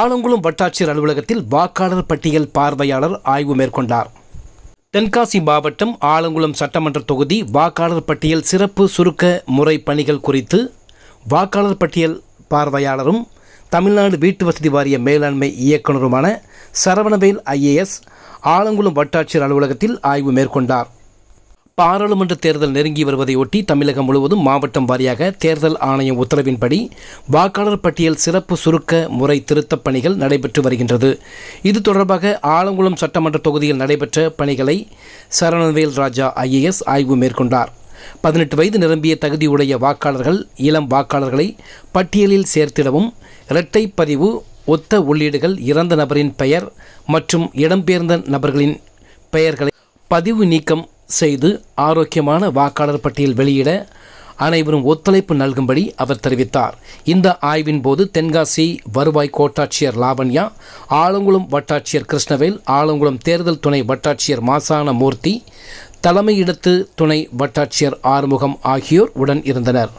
ஆலங்குளம் வட்டாட்சியர் அலுவலகத்தில் வாக்காளர் பட்டியல் பார்வையாளர் ஆய்வு மேற்கொண்டார் தென்காசி மாவட்டம் ஆலங்குளம் சட்டமன்ற தொகுதி வாக்காளர் பட்டியல் சிறப்பு சுருக்க முறை பணிகள் குறித்து வாக்காளர் பட்டியல் பார்வையாளரும் தமிழ்நாடு வீட்டு வசதி வாரிய மேலாண்மை இயக்குநருமான சரவணவேல் ஐஏஎஸ் ஆலங்குளம் வட்டாட்சியர் அலுவலகத்தில் ஆய்வு மேற்கொண்டார் பாராளுமன்ற தேர்தல் நெருங்கி வருவதையொட்டி தமிழகம் முழுவதும் மாவட்டம் வாரியாக தேர்தல் ஆணையம் உத்தரவின்படி வாக்காளர் பட்டியல் சிறப்பு சுருக்க முறை திருத்தப் பணிகள் நடைபெற்று வருகின்றது இது தொடர்பாக ஆலங்குளம் சட்டமன்ற தொகுதியில் நடைபெற்ற பணிகளை சரணவேல் ராஜா ஐஏஎஸ் ஆய்வு மேற்கொண்டார் பதினெட்டு வயது நிரம்பிய தகுதியுடைய வாக்காளர்கள் இளம் வாக்காளர்களை பட்டியலில் சேர்த்திடவும் இரட்டை பதிவு ஒத்த உள்ளீடுகள் இறந்த நபரின் பெயர் மற்றும் இடம்பெயர்ந்த நபர்களின் பெயர்களை பதிவு நீக்கம் செய்து ஆரோக்கியமான வாக்காளர் பட்டியல் வெளியிட அனைவரும் ஒத்துழைப்பு நல்கும்படி அவர் தெரிவித்தார் இந்த ஆய்வின் போது தென்காசி வருவாய் கோட்டாட்சியர் லாவண்யா ஆலங்குளம் வட்டாட்சியர் கிருஷ்ணவேல் ஆலங்குளம் தேர்தல் துணை வட்டாட்சியர் மாசான மூர்த்தி தலைமையிடத்து துணை வட்டாட்சியர் ஆறுமுகம் ஆகியோர் உடன் இருந்தனர்